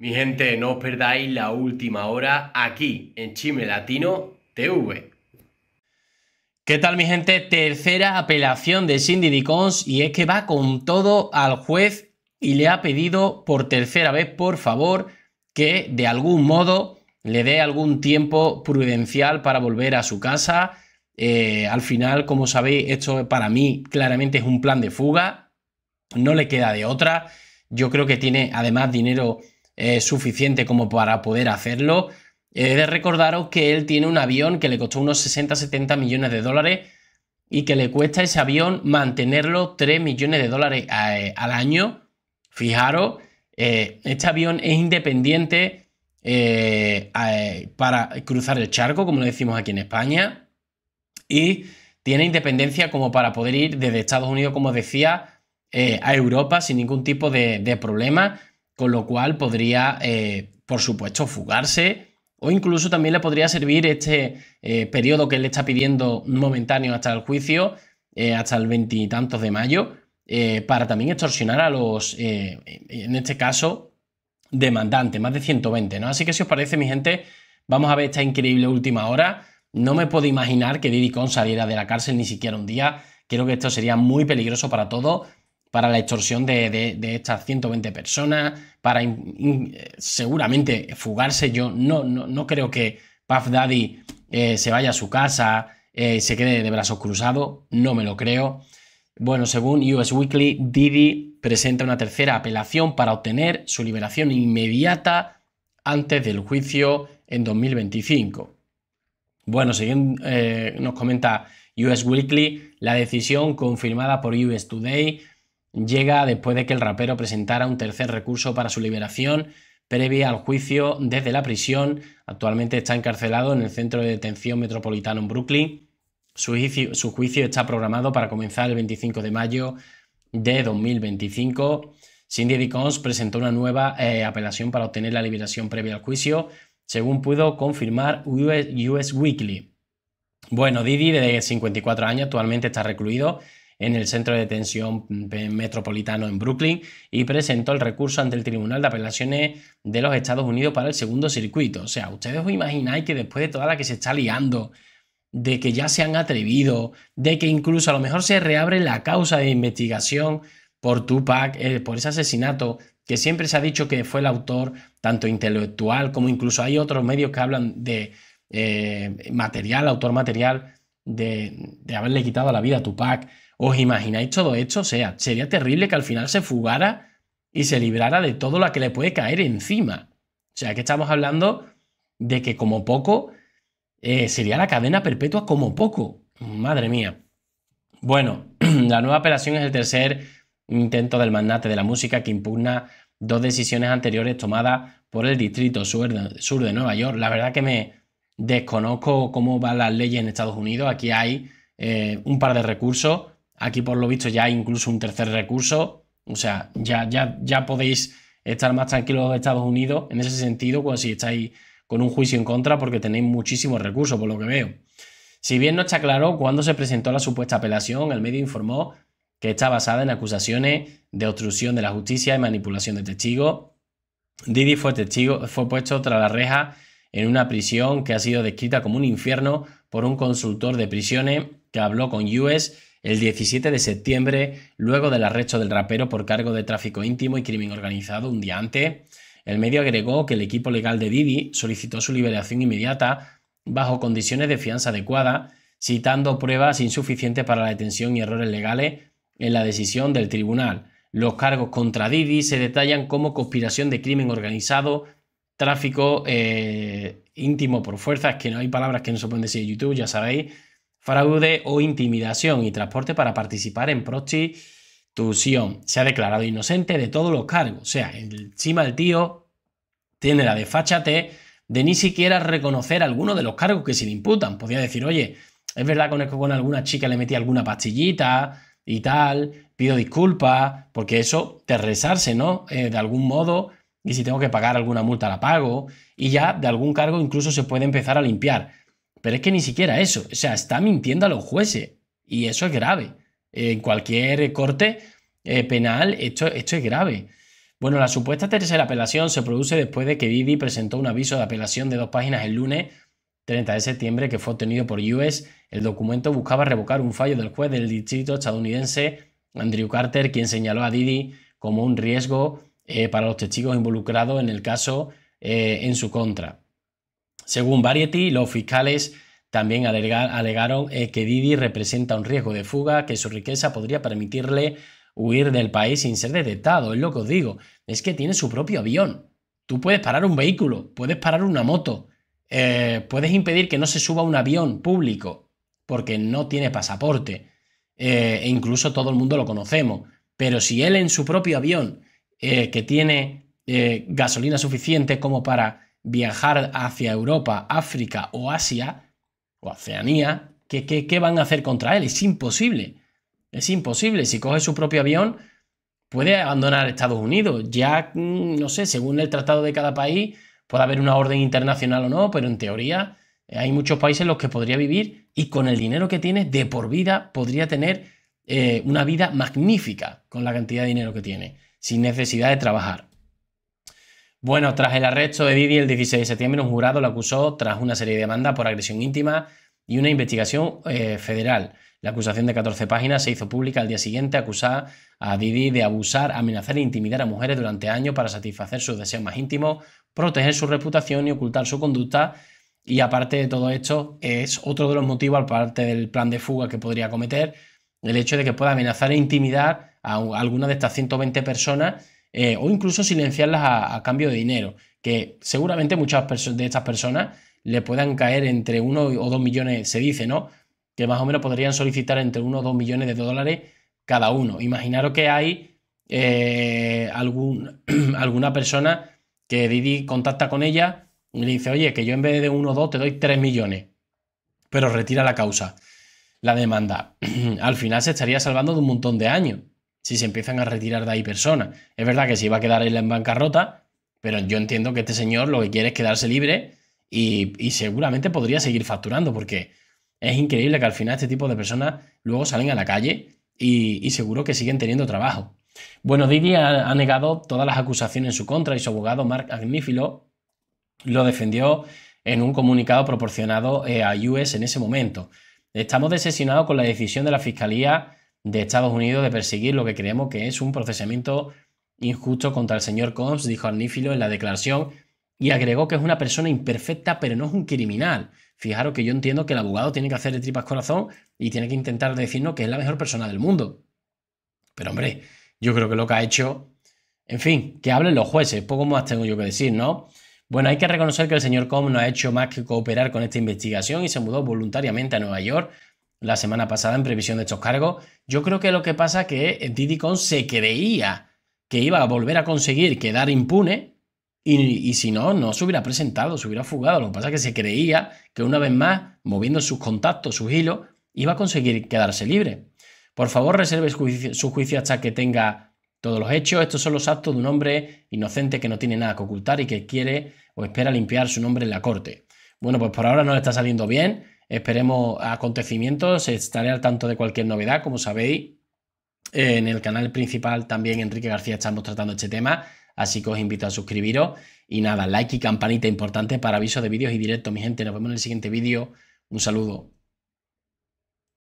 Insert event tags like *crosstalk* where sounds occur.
Mi gente, no os perdáis la última hora aquí en Chime Latino TV. ¿Qué tal mi gente? Tercera apelación de Cindy Dicons y es que va con todo al juez y le ha pedido por tercera vez, por favor, que de algún modo le dé algún tiempo prudencial para volver a su casa. Eh, al final, como sabéis, esto para mí claramente es un plan de fuga, no le queda de otra. Yo creo que tiene además dinero suficiente como para poder hacerlo. He de recordaros que él tiene un avión que le costó unos 60-70 millones de dólares y que le cuesta ese avión mantenerlo 3 millones de dólares eh, al año. Fijaros, eh, este avión es independiente eh, para cruzar el charco, como lo decimos aquí en España, y tiene independencia como para poder ir desde Estados Unidos, como decía, a Europa sin ningún tipo de problema con lo cual podría, eh, por supuesto, fugarse o incluso también le podría servir este eh, periodo que él está pidiendo momentáneo hasta el juicio, eh, hasta el veintitantos de mayo, para también extorsionar a los, en este caso, demandantes, más de 120, ¿no? Así que si os parece, mi gente, vamos a ver esta increíble última hora. No me puedo imaginar que Diddy Con saliera de la cárcel ni siquiera un día. Creo que esto sería muy peligroso para todo para la extorsión de, estas 120 personas, para seguramente fugarse. Yo no, no, creo que Puff Daddy eh, se vaya a su casa, y eh, se quede de brazos cruzados, no me lo creo. Bueno, según US Weekly, Didi presenta una tercera apelación para obtener su liberación inmediata antes del juicio en 2025. Bueno, según eh, nos comenta US Weekly, la decisión confirmada por US Today llega después de que el rapero presentara un tercer recurso para su liberación previa al juicio desde la prisión. Actualmente está encarcelado en el Centro de Detención Metropolitano en Brooklyn. Su juicio, está programado para comenzar el 25 de mayo de 2025. Cindy Dicons presentó una nueva eh, apelación para obtener la liberación previa al juicio, según pudo confirmar US, US Weekly. Bueno, Didi, de 54 años, actualmente está recluido en el Centro de Detención mm, eh, Metropolitano en Brooklyn y presentó el recurso ante el Tribunal de Apelaciones de los Estados Unidos para el segundo circuito. O sea, ustedes os imagináis que después de toda la que se está liando, de que ya se han atrevido, de que incluso a lo mejor se reabre la causa de investigación por Tupac, eh, por ese asesinato, que siempre se ha dicho que fue el autor, tanto intelectual como incluso hay otros medios que hablan de eh, material, autor material, de, de haberle quitado la vida a Tupac. ¿Os imagináis todo esto? O sea, sería terrible que al final se fugara y se librara de todo lo que le puede caer encima. O sea, que estamos hablando de que como poco eh, sería la cadena perpetua como poco. Madre mía. Bueno, *clears throat* la nueva operación es el tercer intento del magnate de la música que impugna dos decisiones anteriores tomadas por el Distrito Sur de, Nueva York. La verdad que me desconozco cómo van las leyes en Estados Unidos. Aquí hay eh, un par de recursos Aquí por lo visto ya hay incluso un tercer recurso. O sea, ya, ya, ya podéis estar más tranquilos de Estados Unidos en ese sentido cuando pues, si estáis con un juicio en contra porque tenéis muchísimos recursos, por lo que veo. Si bien no está claro cuándo se presentó la supuesta apelación, el medio informó que está basada en acusaciones de obstrucción de la justicia y manipulación de testigos. Didi fue, testigo, fue puesto tras la reja en una prisión que ha sido descrita como un infierno por un consultor de prisiones que habló con US el 17 de septiembre, luego del arresto del rapero por cargo de tráfico íntimo y crimen organizado un día antes. El medio agregó que el equipo legal de Didi solicitó su liberación inmediata bajo condiciones de fianza adecuada, citando pruebas insuficientes para la detención y errores legales en la decisión del tribunal. Los cargos contra Didi se detallan como conspiración de crimen organizado, tráfico eh, íntimo por fuerzas, que no hay palabras que no se pueden decir en YouTube, ya sabéis, fraude o intimidación y transporte para participar en prostitución. Se ha declarado inocente de todos los cargos. O sea, encima el tío tiene la desfachate de ni siquiera reconocer alguno de los cargos que se le imputan. Podría decir, oye, es verdad que con alguna chica le metí alguna pastillita y tal, pido disculpas, porque eso, te rezarse, ¿no? Eh, de algún modo y si tengo que pagar alguna multa la pago y ya de algún cargo incluso se puede empezar a limpiar. Pero es que ni siquiera eso, o sea, está mintiendo a los jueces y eso es grave. En cualquier corte eh, penal esto, esto es grave. Bueno, la supuesta tercera apelación se produce después de que Didi presentó un aviso de apelación de dos páginas el lunes 30 de septiembre que fue obtenido por US. El documento buscaba revocar un fallo del juez del distrito estadounidense Andrew Carter, quien señaló a Didi como un riesgo eh, para los testigos involucrados en el caso eh, en su contra. Según Variety, los fiscales también alegaron eh, que Didi representa un riesgo de fuga, que su riqueza podría permitirle huir del país sin ser detectado. Es lo que os digo, es que tiene su propio avión. Tú puedes parar un vehículo, puedes parar una moto, puedes impedir que no se suba un avión público porque no tiene pasaporte. E incluso todo el mundo lo conocemos. Pero si él en su propio avión eh, que tiene eh, gasolina suficiente como para viajar hacia Europa, África o Asia o Oceanía, ¿qué, qué, qué van a hacer contra él? Es imposible. Es imposible. Si coge su propio avión, puede abandonar Estados Unidos. Ya, mm, no sé, según el tratado de cada país, puede haber una orden internacional o no, pero en teoría eh, hay muchos países en los que podría vivir y con el dinero que tiene de por vida podría tener una vida magnífica con la cantidad de dinero que tiene sin necesidad de trabajar. Bueno, tras el arresto de Didi el 16 de septiembre, un jurado lo acusó tras una serie de demandas por agresión íntima y una investigación eh, federal. La acusación de 14 páginas se hizo pública al día siguiente, acusada a Didi de abusar, amenazar e intimidar a mujeres durante años para satisfacer sus deseos más íntimos, proteger su reputación y ocultar su conducta. Y aparte de todo esto, es otro de los motivos, aparte del plan de fuga que podría cometer, el hecho de que pueda amenazar e intimidar a, alguna de estas 120 personas eh, o incluso silenciarlas a, cambio de dinero, que seguramente muchas de estas personas le puedan caer entre uno o 2 millones, se dice, ¿no? Que más o menos podrían solicitar entre 1 o 2 millones de dólares cada uno. Imaginaros que hay eh, algún, *clears throat* alguna persona que Didi contacta con ella y le dice, oye, que yo en vez de uno o dos te doy tres millones, pero retira la causa la demanda, *clears throat* al final se estaría salvando de un montón de años si se empiezan a retirar de ahí personas. Es verdad que se iba a quedar él en bancarrota, pero yo entiendo que este señor lo que quiere es quedarse libre y, seguramente podría seguir facturando, porque es increíble que al final este tipo de personas luego salen a la calle y, seguro que siguen teniendo trabajo. Bueno, Didi ha, ha, negado todas las acusaciones en su contra y su abogado Mark Agnifilo lo defendió en un comunicado proporcionado eh, a US en ese momento. Estamos decepcionados con la decisión de la Fiscalía de Estados Unidos de perseguir lo que creemos que es un procesamiento injusto contra el señor Combs, dijo Arnífilo en la declaración, y agregó que es una persona imperfecta, pero no es un criminal. Fijaros que yo entiendo que el abogado tiene que hacer de tripas corazón y tiene que intentar decirnos que es la mejor persona del mundo. Pero hombre, yo creo que lo que ha hecho... En fin, que hablen los jueces, poco más tengo yo que decir, ¿no? Bueno, hay que reconocer que el señor Com no ha hecho más que cooperar con esta investigación y se mudó voluntariamente a Nueva York la semana pasada en previsión de estos cargos. Yo creo que lo que pasa es que Diddy Kong se creía que iba a volver a conseguir quedar impune y, si no, no se hubiera presentado, se hubiera fugado. Lo que pasa es que se creía que una vez más, moviendo sus contactos, sus hilos, iba a conseguir quedarse libre. Por favor, reserve su juicio hasta que tenga todos los hechos, estos son los actos de un hombre inocente que no tiene nada que ocultar y que quiere o espera limpiar su nombre en la corte. Bueno, pues por ahora no le está saliendo bien. Esperemos acontecimientos. Estaré al tanto de cualquier novedad, como sabéis. En el canal principal también Enrique García estamos tratando este tema, así que os invito a suscribiros. Y nada, like y campanita importante para avisos de vídeos y directos, mi gente. Nos vemos en el siguiente vídeo. Un saludo.